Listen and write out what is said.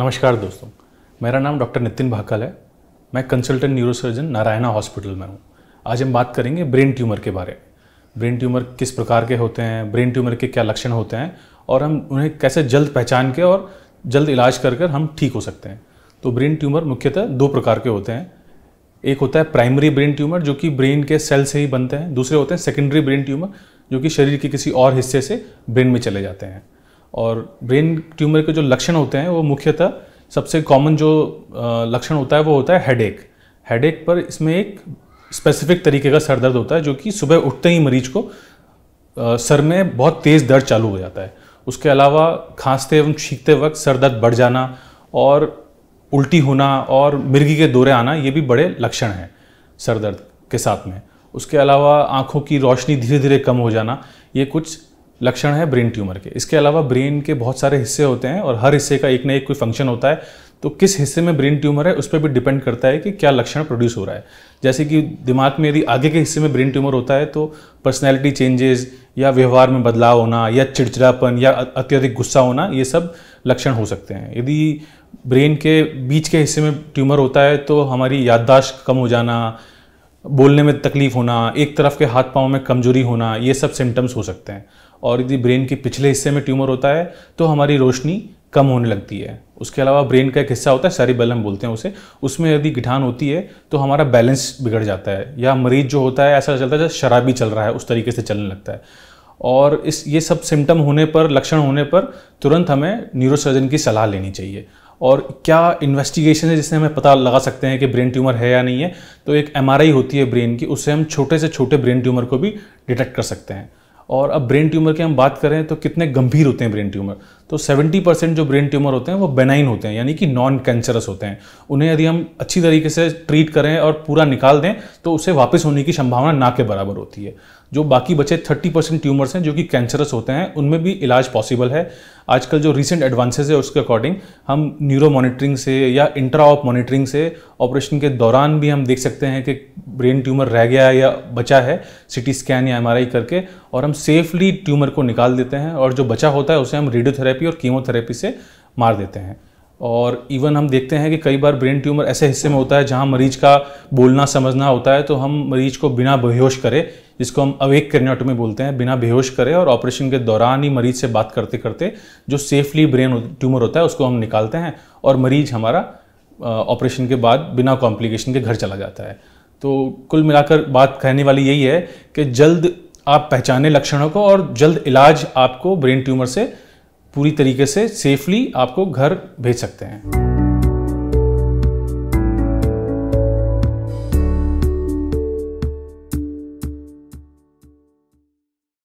नमस्कार दोस्तों मेरा नाम डॉक्टर नितिन भाकल है मैं कंसल्टेंट न्यूरोसर्जन नारायणा हॉस्पिटल में हूँ आज हम बात करेंगे ब्रेन ट्यूमर के बारे में ब्रेन ट्यूमर किस प्रकार के होते हैं ब्रेन ट्यूमर के क्या लक्षण होते हैं और हम उन्हें कैसे जल्द पहचान के और जल्द इलाज कर कर हम ठीक हो सकते हैं तो ब्रेन ट्यूमर मुख्यतः दो प्रकार के होते हैं एक होता है प्राइमरी ब्रेन ट्यूमर जो कि ब्रेन के सेल से ही बनते हैं दूसरे होते हैं सेकेंडरी ब्रेन ट्यूमर जो कि शरीर के किसी और हिस्से से ब्रेन में चले जाते हैं और ब्रेन ट्यूमर के जो लक्षण होते हैं वो मुख्यतः सबसे कॉमन जो लक्षण होता है वो होता है हेडेक हेडेक पर इसमें एक स्पेसिफिक तरीके का सर दर्द होता है जो कि सुबह उठते ही मरीज को सर में बहुत तेज़ दर्द चालू हो जाता है उसके अलावा खांसते एवं छींकते वक्त सर दर्द बढ़ जाना और उल्टी होना और मिर्गी के दौरे आना ये भी बड़े लक्षण हैं सर दर्द के साथ में उसके अलावा आँखों की रोशनी धीरे धीरे कम हो जाना ये कुछ लक्षण है ब्रेन ट्यूमर के इसके अलावा ब्रेन के बहुत सारे हिस्से होते हैं और हर हिस्से का एक ना एक कोई फंक्शन होता है तो किस हिस्से में ब्रेन ट्यूमर है उस पर भी डिपेंड करता है कि क्या लक्षण प्रोड्यूस हो रहा है जैसे कि दिमाग में यदि आगे के हिस्से में ब्रेन ट्यूमर होता है तो पर्सनैलिटी चेंजेस या व्यवहार में बदलाव होना या चिड़चिड़ापन या अत्यधिक गुस्सा होना ये सब लक्षण हो सकते हैं यदि ब्रेन के बीच के हिस्से में ट्यूमर होता है तो हमारी याददाश्त कम हो जाना बोलने में तकलीफ होना एक तरफ के हाथ पाँव में कमजोरी होना ये सब सिम्टम्स हो सकते हैं और यदि ब्रेन के पिछले हिस्से में ट्यूमर होता है तो हमारी रोशनी कम होने लगती है उसके अलावा ब्रेन का एक हिस्सा होता है सारी हम बोलते हैं उसे उसमें यदि गिठान होती है तो हमारा बैलेंस बिगड़ जाता है या मरीज जो होता है ऐसा चलता है जैसे शराबी चल रहा है उस तरीके से चलने लगता है और इस ये सब सिम्टम होने पर लक्षण होने पर तुरंत हमें न्यूरोसर्जन की सलाह लेनी चाहिए और क्या इन्वेस्टिगेशन है जिससे हमें पता लगा सकते हैं कि ब्रेन ट्यूमर है या नहीं है तो एक एम होती है ब्रेन की उससे हम छोटे से छोटे ब्रेन ट्यूमर को भी डिटेक्ट कर सकते हैं और अब ब्रेन ट्यूमर की हम बात करें तो कितने गंभीर होते हैं ब्रेन ट्यूमर तो 70 परसेंट जो ब्रेन ट्यूमर होते हैं वो बेनाइन होते हैं यानी कि नॉन कैंसरस होते हैं उन्हें यदि हम अच्छी तरीके से ट्रीट करें और पूरा निकाल दें तो उसे वापस होने की संभावना ना के बराबर होती है जो बाकी बचे 30 परसेंट ट्यूमर्स हैं जो कि कैंसरस होते हैं उनमें भी इलाज पॉसिबल है आजकल जो रिसेंट एडवांसेस है उसके अकॉर्डिंग हम न्यूरो मॉनिटरिंग से या इंट्रा ऑफ मॉनिटरिंग से ऑपरेशन के दौरान भी हम देख सकते हैं कि ब्रेन ट्यूमर रह गया या बचा है सी स्कैन या एम करके और हम सेफली ट्यूमर को निकाल देते हैं और जो बचा होता है उसे हम रेडियोथेरेपी और कीमोथेरेपी से मार देते हैं और इवन हम देखते हैं कि कई बार ब्रेन ट्यूमर ऐसे हिस्से में होता है जहाँ मरीज का बोलना समझना होता है तो हम मरीज को बिना बेहोश करे जिसको हम अवेक क्रेनियोटोमी बोलते हैं बिना बेहोश करे और ऑपरेशन के दौरान ही मरीज से बात करते करते जो सेफली ब्रेन ट्यूमर होता है उसको हम निकालते हैं और मरीज हमारा ऑपरेशन के बाद बिना कॉम्प्लिकेशन के घर चला जाता है तो कुल मिलाकर बात कहने वाली यही है कि जल्द आप पहचाने लक्षणों को और जल्द इलाज आपको ब्रेन ट्यूमर से पूरी तरीके से सेफली आपको घर भेज सकते हैं